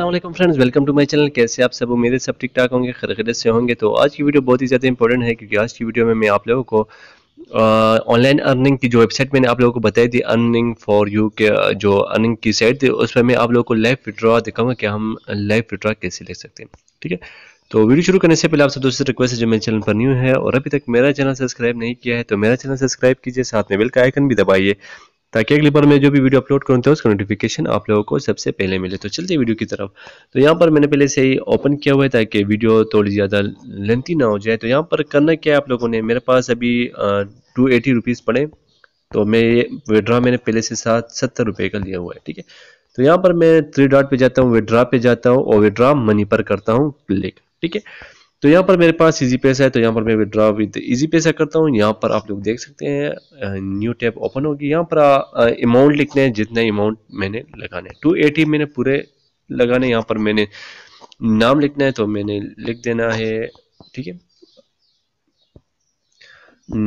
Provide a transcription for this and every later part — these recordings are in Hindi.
Allah friends welcome to my channel कैसे आप सब उम्मीद है सब ठीक ठाक होंगे खरखरत से होंगे तो आज की वीडियो बहुत ही ज़्यादा इंपॉर्टेंट है क्योंकि आज की वीडियो में मैं आप लोगों को ऑनलाइन अर्निंग की जो वेबसाइट मैंने आप लोगों को बताई थी अर्निंग फॉर यू के जो अर्निंग की साइट थी उस पर मैं आप लोगों को लाइव विड्रा दिखाऊंगा कि हम लाइव विड्रा कैसे ले सकते हैं ठीक है तो वीडियो शुरू करने से पहले आप सब दोस्तों से रिक्वेस्ट है जो मेरे चैनल पर न्यू है और अभी तक मेरा चैनल सब्सक्राइब नहीं किया है तो मेरा चैनल सब्सक्राइब कीजिए साथ में बेल का आइकन भी दबाइए ताकि अगली बार मैं जो भी वीडियो अपलोड करूँ तो उसका नोटिफिकेशन आप लोगों को सबसे पहले मिले तो चलते वीडियो की तरफ तो यहाँ पर मैंने पहले से ही ओपन किया हुआ है ताकि वीडियो थोड़ी ज़्यादा लेंथी ना हो जाए तो यहाँ पर करना क्या है आप लोगों ने मेरे पास अभी टू एटी रुपीज़ पड़े तो मैं ये विड्रा मैंने पहले से सात सत्तर रुपये का लिया हुआ है ठीक है तो यहाँ पर मैं थ्री डॉट पे जाता हूँ विड्रा पे जाता हूँ और विड्रा मनी पर करता हूँ क्लिक ठीक है तो यहाँ पर मेरे पास इजी पैसा है तो यहाँ पर मैं विद्रॉ विद इजी पैसा करता हूँ यहाँ पर आप लोग देख सकते हैं न्यू टैब ओपन होगी यहाँ पर अमाउंट लिखने हैं जितने अमाउंट मैंने लगाने टू एटी मैंने पूरे लगाने यहाँ पर मैंने नाम लिखना है तो मैंने लिख देना है ठीक है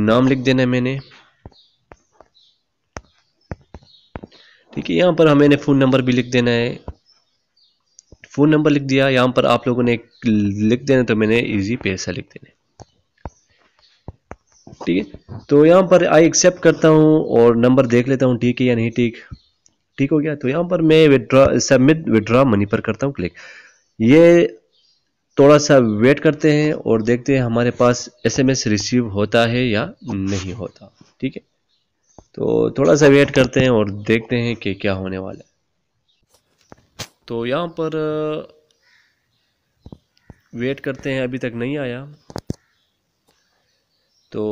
नाम लिख देना है मैंने ठीक है यहाँ पर हमें फ़ोन नंबर भी लिख देना है फ़ोन नंबर लिख दिया यहाँ पर आप लोगों ने लिख देना तो मैंने इजी पैसा लिख देना ठीक है तो यहाँ पर आई एक्सेप्ट करता हूँ और नंबर देख लेता हूँ ठीक है या नहीं ठीक ठीक हो गया तो यहाँ पर मैं विदड्रॉ सबमिट विदड्रॉ मनी पर करता हूँ क्लिक ये थोड़ा सा वेट करते हैं और देखते हैं हमारे पास एसएमएस रिसीव होता है या नहीं होता ठीक है तो थोड़ा सा वेट करते हैं और देखते हैं कि क्या होने वाला है तो यहाँ पर वेट करते हैं अभी तक नहीं आया तो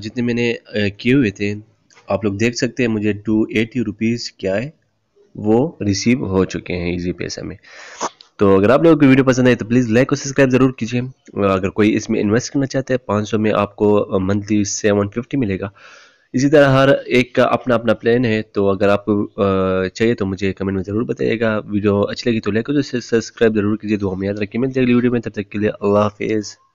जितने मैंने किए हुए थे आप लोग देख सकते हैं मुझे टू एटी रुपीज़ क्या है वो रिसीव हो चुके हैं इजी पैसा में तो अगर आप लोगों को वीडियो पसंद आए तो प्लीज़ लाइक और सब्सक्राइब ज़रूर कीजिए अगर कोई इसमें इन्वेस्ट करना चाहता है 500 में आपको मंथली सेवन फिफ्टी मिलेगा इसी तरह हर एक का अपना अपना प्लान है तो अगर आपको चाहिए तो मुझे कमेंट में ज़रूर बताइएगा वीडियो अच्छी लगी तो लाइक और सब्सक्राइब जरूर कीजिए दो हम याद रखिए मिलते अगली वीडियो में तब तक के लिए अल्लाह हाफिज़